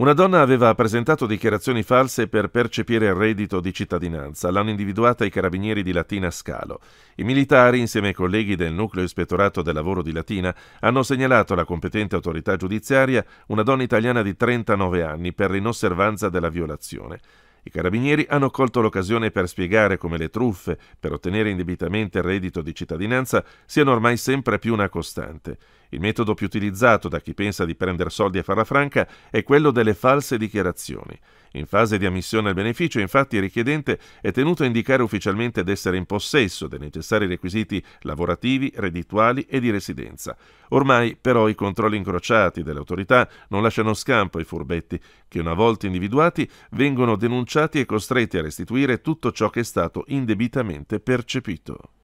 Una donna aveva presentato dichiarazioni false per percepire il reddito di cittadinanza. L'hanno individuata i carabinieri di Latina Scalo. I militari, insieme ai colleghi del nucleo ispettorato del lavoro di Latina, hanno segnalato alla competente autorità giudiziaria una donna italiana di 39 anni per l'inosservanza della violazione. I carabinieri hanno colto l'occasione per spiegare come le truffe per ottenere indebitamente il reddito di cittadinanza siano ormai sempre più una costante. Il metodo più utilizzato da chi pensa di prendere soldi a farla franca è quello delle false dichiarazioni. In fase di ammissione al beneficio, infatti, il richiedente è tenuto a indicare ufficialmente d'essere in possesso dei necessari requisiti lavorativi, reddituali e di residenza. Ormai, però, i controlli incrociati delle autorità non lasciano scampo ai furbetti, che una volta individuati vengono denunciati e costretti a restituire tutto ciò che è stato indebitamente percepito.